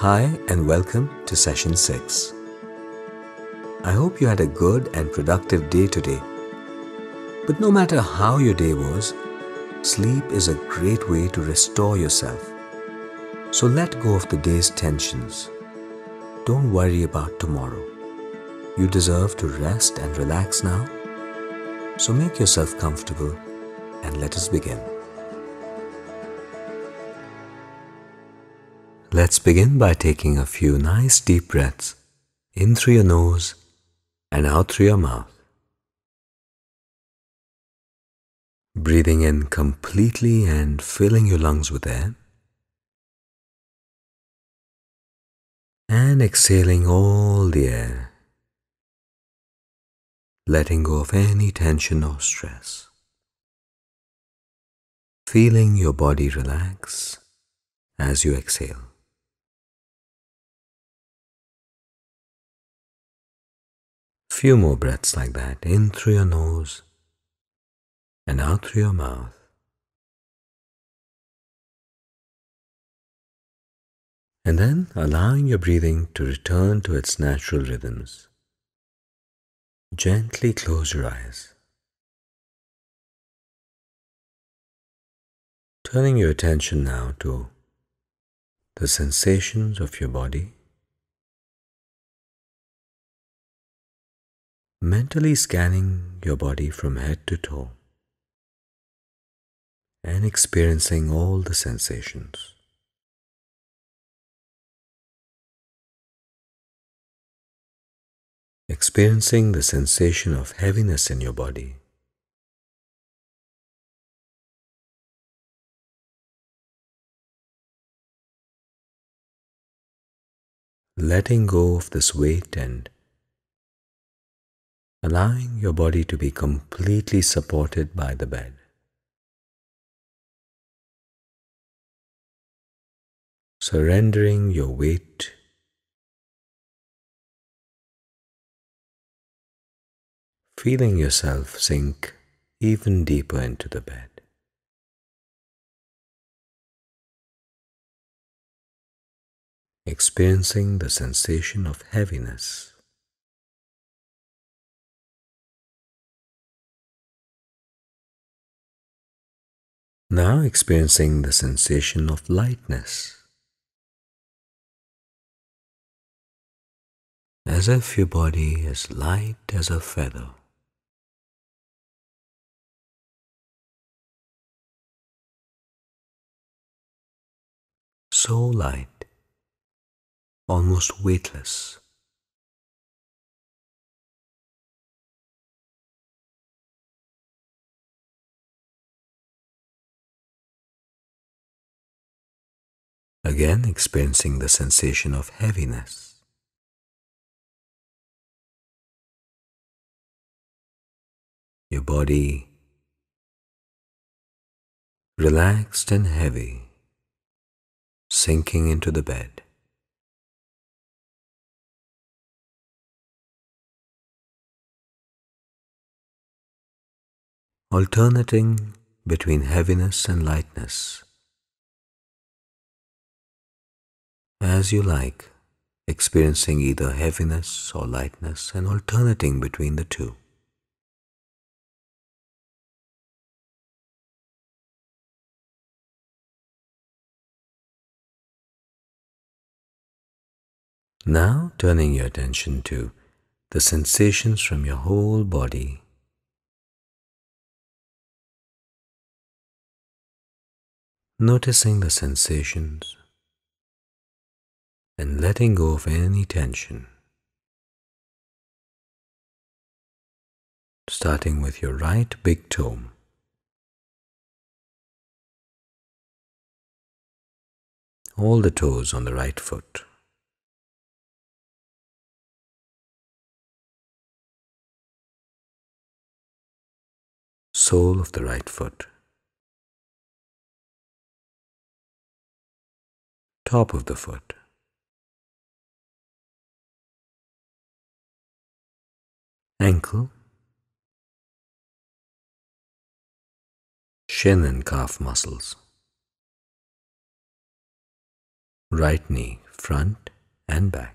Hi, and welcome to session 6. I hope you had a good and productive day today. But no matter how your day was, sleep is a great way to restore yourself. So let go of the day's tensions. Don't worry about tomorrow. You deserve to rest and relax now. So make yourself comfortable and let us begin. Let's begin by taking a few nice deep breaths in through your nose and out through your mouth. Breathing in completely and filling your lungs with air. And exhaling all the air, letting go of any tension or stress. Feeling your body relax as you exhale. Few more breaths like that, in through your nose and out through your mouth. And then allowing your breathing to return to its natural rhythms. Gently close your eyes. Turning your attention now to the sensations of your body mentally scanning your body from head to toe and experiencing all the sensations. Experiencing the sensation of heaviness in your body. Letting go of this weight and allowing your body to be completely supported by the bed. Surrendering your weight feeling yourself sink even deeper into the bed. Experiencing the sensation of heaviness Now experiencing the sensation of lightness. As if your body is light as a feather. So light, almost weightless. again experiencing the sensation of heaviness. Your body relaxed and heavy, sinking into the bed. alternating between heaviness and lightness. as you like, experiencing either heaviness or lightness and alternating between the two. Now turning your attention to the sensations from your whole body. Noticing the sensations and letting go of any tension. Starting with your right big toe. All the toes on the right foot. Sole of the right foot. Top of the foot. ankle, shin and calf muscles, right knee front and back.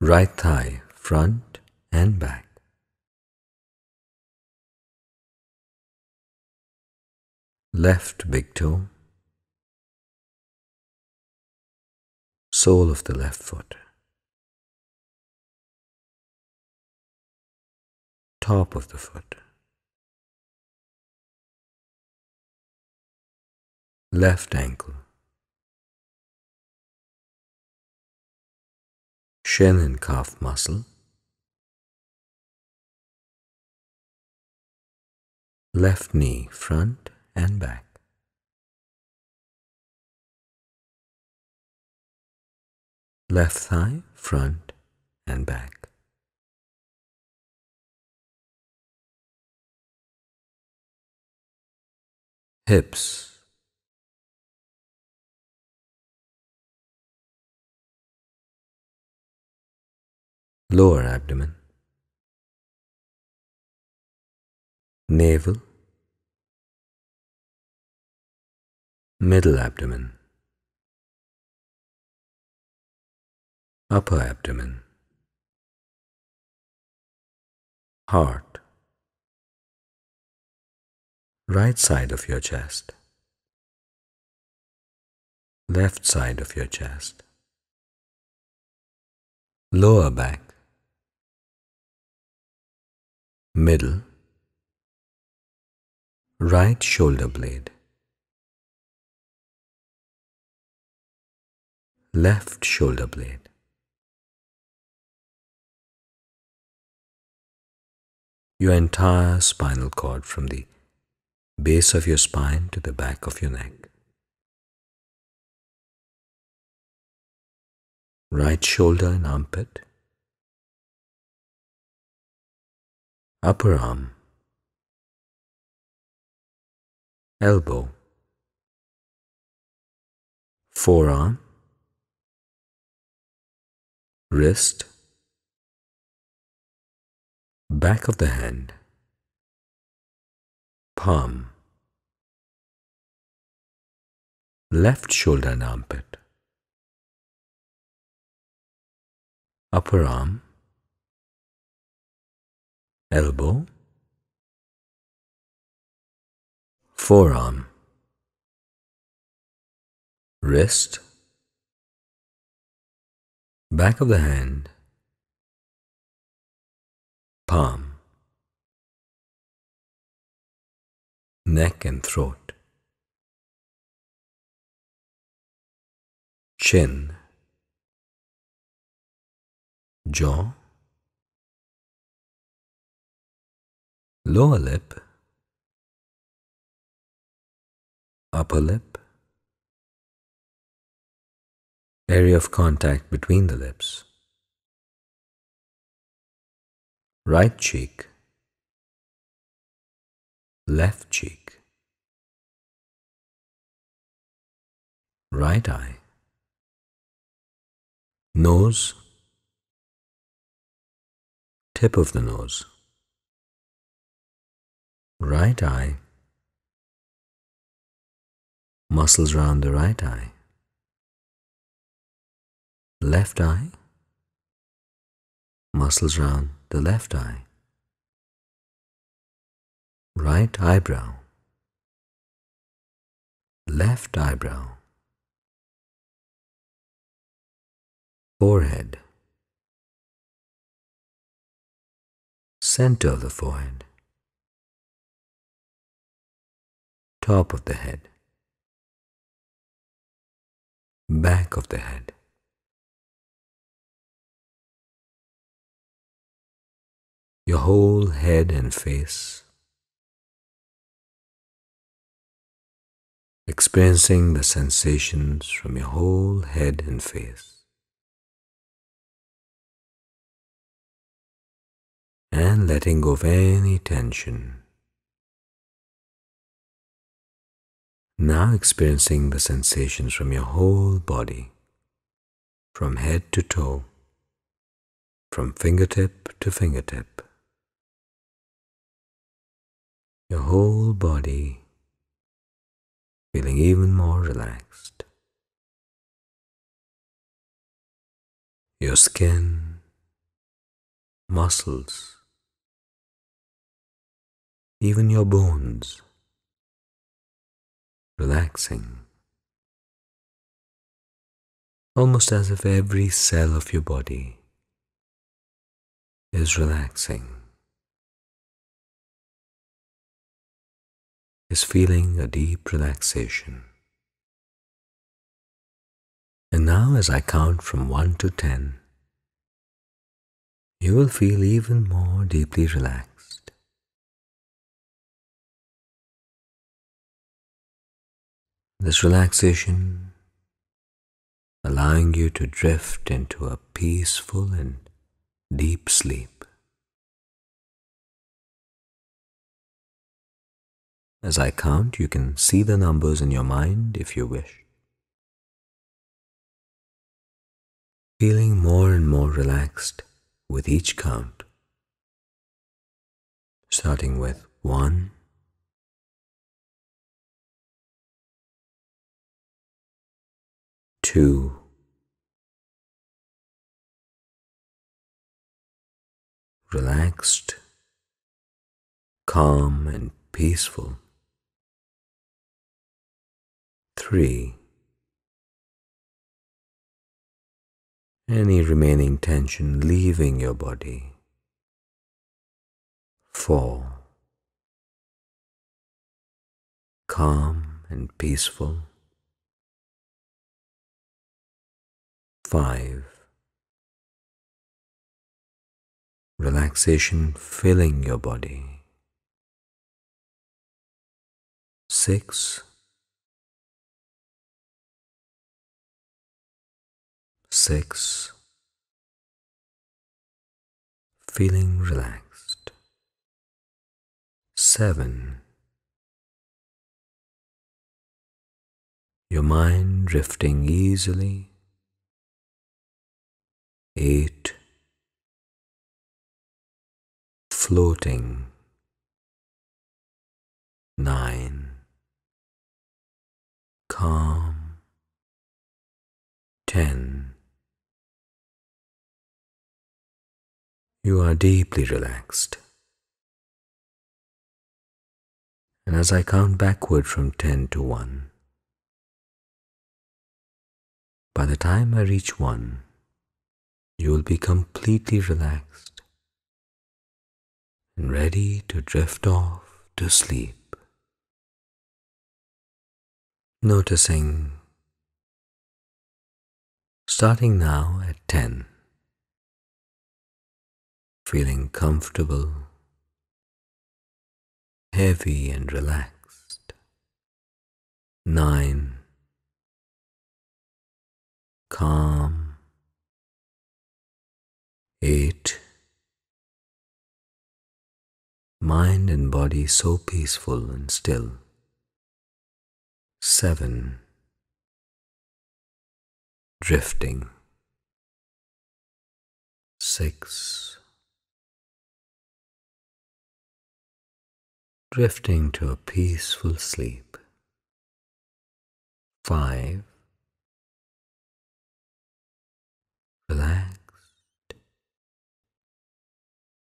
Right thigh front and back. Left big toe, sole of the left foot, top of the foot, left ankle, shin and calf muscle, left knee front and back. left thigh, front and back. Hips. Lower abdomen. Navel. Middle abdomen. upper abdomen, heart, right side of your chest, left side of your chest, lower back, middle, right shoulder blade, left shoulder blade, your entire spinal cord from the base of your spine to the back of your neck. Right shoulder and armpit, upper arm, elbow, forearm, wrist, back of the hand, palm, left shoulder and armpit, upper arm, elbow, forearm, wrist, back of the hand, palm, neck and throat, chin, jaw, lower lip, upper lip, area of contact between the lips. right cheek, left cheek, right eye, nose, tip of the nose, right eye, muscles round the right eye, left eye, muscles round the left eye, right eyebrow, left eyebrow, forehead, center of the forehead, top of the head, back of the head. your whole head and face. Experiencing the sensations from your whole head and face. And letting go of any tension. Now experiencing the sensations from your whole body, from head to toe, from fingertip to fingertip your whole body feeling even more relaxed. Your skin, muscles, even your bones relaxing. Almost as if every cell of your body is relaxing. is feeling a deep relaxation. And now, as I count from 1 to 10, you will feel even more deeply relaxed. This relaxation allowing you to drift into a peaceful and deep sleep. As I count, you can see the numbers in your mind if you wish. Feeling more and more relaxed with each count, starting with one, two, relaxed, calm, and peaceful three. Any remaining tension leaving your body, four. Calm and peaceful, five. Relaxation filling your body. 6. six, feeling relaxed, seven, your mind drifting easily, eight, floating, nine, calm, ten. you are deeply relaxed. And as I count backward from 10 to 1, by the time I reach 1, you will be completely relaxed and ready to drift off to sleep. Noticing, starting now at 10, feeling comfortable, heavy and relaxed. 9. Calm. 8. Mind and body so peaceful and still. 7. Drifting. 6. drifting to a peaceful sleep. 5. Relaxed.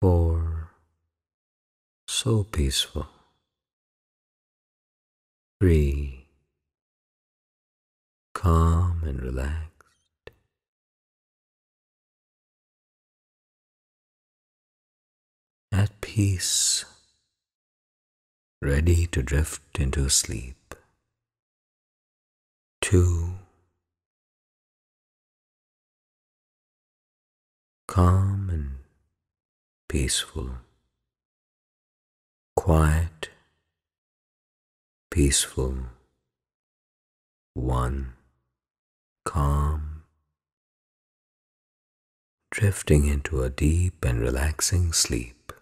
4. So peaceful. 3. Calm and relaxed. At peace ready to drift into sleep. Two, calm and peaceful, quiet, peaceful, one, calm, drifting into a deep and relaxing sleep.